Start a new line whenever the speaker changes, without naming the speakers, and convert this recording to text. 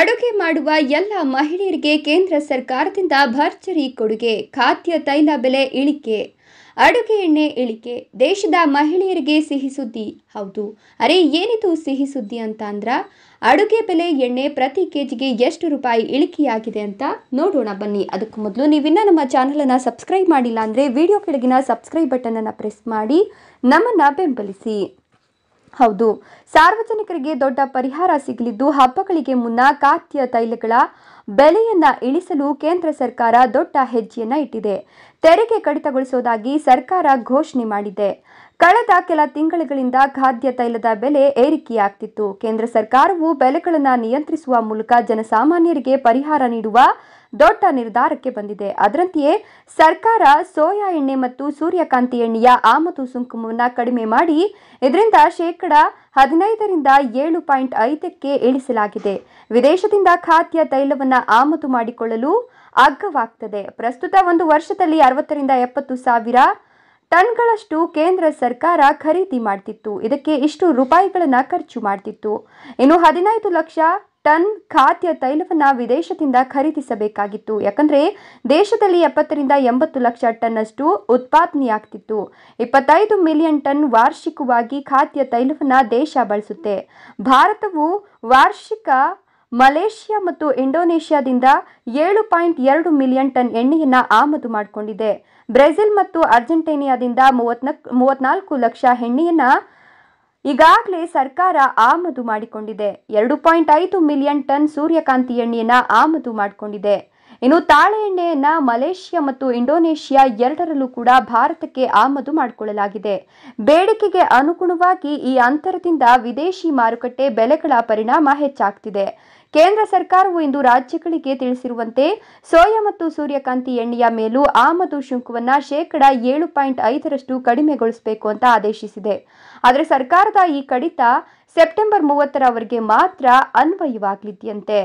ಅಡುಗೆ ಮಾಡುವ ಎಲ್ಲ ಮಹಿಳೆಯರಿಗೆ ಕೇಂದ್ರ ಸರ್ಕಾರದಿಂದ ಭರ್ಜರಿ ಕೊಡುಗೆ ಖಾದ್ಯ ತೈಲ ಬೆಲೆ ಇಳಿಕೆ ಅಡುಗೆ ಎಣ್ಣೆ ಇಳಿಕೆ ದೇಶದ ಮಹಿಳೆಯರಿಗೆ ಸಿಹಿ ಸುದ್ದಿ ಹೌದು ಅರೆ ಏನಿದು ಸಿಹಿ ಸುದ್ದಿ ಅಂತ ಅಂದ್ರ ಅಡುಗೆ ಬೆಲೆ ಎಣ್ಣೆ ಪ್ರತಿ ಕೆಜಿಗೆ ಎಷ್ಟು ರೂಪಾಯಿ ಇಳಿಕೆಯಾಗಿದೆ ಅಂತ ನೋಡೋಣ ಬನ್ನಿ ಅದಕ್ಕೂ ಮೊದಲು ನೀವಿನ್ನ ನಮ್ಮ ಚಾನಲನ್ನು ಸಬ್ಸ್ಕ್ರೈಬ್ ಮಾಡಿಲ್ಲ ಅಂದರೆ ವಿಡಿಯೋ ಕೆಳಗಿನ ಸಬ್ಸ್ಕ್ರೈಬ್ ಬಟನನ್ನು ಪ್ರೆಸ್ ಮಾಡಿ ನಮ್ಮನ್ನು ಬೆಂಬಲಿಸಿ ಹೌದು ಸಾರ್ವಜನಿಕರಿಗೆ ದೊಡ್ಡ ಪರಿಹಾರ ಸಿಗಲಿದ್ದು ಹಬ್ಬಗಳಿಗೆ ಮುನ್ನ ಖಾದ್ಯ ತೈಲಗಳ ಬೆಲೆಯನ್ನ ಇಳಿಸಲು ಕೇಂದ್ರ ಸರ್ಕಾರ ದೊಡ್ಡ ಹೆಜ್ಜೆಯನ್ನ ಇಟ್ಟಿದೆ ತೆರಿಗೆ ಕಡಿತಗೊಳಿಸೋದಾಗಿ ಸರ್ಕಾರ ಘೋಷಣೆ ಮಾಡಿದೆ ಕಳೆದ ಕೆಲ ತಿಂಗಳುಗಳಿಂದ ಖಾದ್ಯ ತೈಲದ ಬೆಲೆ ಏರಿಕೆಯಾಗ್ತಿತ್ತು ಕೇಂದ್ರ ಸರ್ಕಾರವು ಬೆಲೆಗಳನ್ನು ನಿಯಂತ್ರಿಸುವ ಮೂಲಕ ಜನಸಾಮಾನ್ಯರಿಗೆ ಪರಿಹಾರ ನೀಡುವ ದೊಡ್ಡ ನಿರ್ಧಾರಕ್ಕೆ ಬಂದಿದೆ ಅದರಂತೆಯೇ ಸರ್ಕಾರ ಸೋಯಾ ಎಣ್ಣೆ ಮತ್ತು ಸೂರ್ಯಕಾಂತಿ ಎಣ್ಣೆಯ ಆಮದು ಸುಂಕವನ್ನು ಕಡಿಮೆ ಮಾಡಿ ಇದರಿಂದ ಶೇಕಡ ಹದಿನೈದರಿಂದ ಏಳು ಪಾಯಿಂಟ್ ಐದಕ್ಕೆ ಇಳಿಸಲಾಗಿದೆ ವಿದೇಶದಿಂದ ಖಾದ್ಯ ತೈಲವನ್ನು ಆಮದು ಮಾಡಿಕೊಳ್ಳಲು ಅಗ್ಗವಾಗ್ತದೆ ಪ್ರಸ್ತುತ ಒಂದು ವರ್ಷದಲ್ಲಿ ಅರವತ್ತರಿಂದ ಎಪ್ಪತ್ತು ಸಾವಿರ ಟನ್ಗಳಷ್ಟು ಕೇಂದ್ರ ಸರ್ಕಾರ ಖರೀದಿ ಮಾಡ್ತಿತ್ತು ಇದಕ್ಕೆ ಇಷ್ಟು ರೂಪಾಯಿಗಳನ್ನು ಖರ್ಚು ಮಾಡ್ತಿತ್ತು ಇನ್ನು ಹದಿನೈದು ಲಕ್ಷ ಟನ್ ಖಾದ್ಯ ತೈಲವನ್ನು ವಿದೇಶದಿಂದ ಖರೀದಿಸಬೇಕಾಗಿತ್ತು ಯಾಕಂದರೆ ದೇಶದಲ್ಲಿ ಎಪ್ಪತ್ತರಿಂದ ಎಂಬತ್ತು ಲಕ್ಷ ಟನ್ನಷ್ಟು ಉತ್ಪಾದನೆಯಾಗ್ತಿತ್ತು ಇಪ್ಪತ್ತೈದು ಮಿಲಿಯನ್ ಟನ್ ವಾರ್ಷಿಕವಾಗಿ ಖಾದ್ಯ ತೈಲವನ್ನು ದೇಶ ಬಳಸುತ್ತೆ ಭಾರತವು ವಾರ್ಷಿಕ ಮಲೇಷ್ಯಾ ಮತ್ತು ಇಂಡೋನೇಷ್ಯಾದಿಂದ ಏಳು ಪಾಯಿಂಟ್ ಎರಡು ಮಿಲಿಯನ್ ಟನ್ ಎಣ್ಣೆಯನ್ನು ಆಮದು ಮಾಡಿಕೊಂಡಿದೆ ಬ್ರೆಜಿಲ್ ಮತ್ತು ಅರ್ಜೆಂಟೀನಿಯಾದಿಂದ ಮೂವತ್ನಾಲ್ಕು ಮೂವತ್ನಾಲ್ಕು ಲಕ್ಷ ಎಣ್ಣೆಯನ್ನು ಈಗಾಗಲೇ ಸರ್ಕಾರ ಆಮದು ಮಾಡಿಕೊಂಡಿದೆ ಎರಡು ಪಾಯಿಂಟ್ ಐದು ಮಿಲಿಯನ್ ಟನ್ ಸೂರ್ಯಕಾಂತಿ ಎಣ್ಣೆಯನ್ನು ಆಮದು ಮಾಡಿಕೊಂಡಿದೆ ಇನ್ನು ತಾಳೆ ಎಣ್ಣೆಯನ್ನ ಮಲೇಷಿಯಾ ಮತ್ತು ಇಂಡೋನೇಷಿಯಾ ಎರಡರಲ್ಲೂ ಕೂಡ ಭಾರತಕ್ಕೆ ಆಮದು ಮಾಡಿಕೊಳ್ಳಲಾಗಿದೆ ಬೇಡಿಕೆಗೆ ಅನುಗುಣವಾಗಿ ಈ ಅಂತರದಿಂದ ವಿದೇಶಿ ಮಾರುಕಟ್ಟೆ ಬೆಲೆಗಳ ಪರಿಣಾಮ ಹೆಚ್ಚಾಗ್ತಿದೆ ಕೇಂದ್ರ ಸರ್ಕಾರವು ಇಂದು ರಾಜ್ಯಗಳಿಗೆ ತಿಳಿಸಿರುವಂತೆ ಸೋಯಾ ಮತ್ತು ಸೂರ್ಯಕಾಂತಿ ಎಣ್ಣೆಯ ಮೇಲೂ ಆಮದು ಶುಂಕವನ್ನು ಶೇಕಡ ಏಳು ಪಾಯಿಂಟ್ ಐದರಷ್ಟು ಕಡಿಮೆಗೊಳಿಸಬೇಕು ಅಂತ ಆದೇಶಿಸಿದೆ ಆದರೆ ಸರ್ಕಾರದ ಈ ಕಡಿತ ಸೆಪ್ಟೆಂಬರ್ ಮೂವತ್ತರವರೆಗೆ ಮಾತ್ರ ಅನ್ವಯವಾಗಲಿದೆಯಂತೆ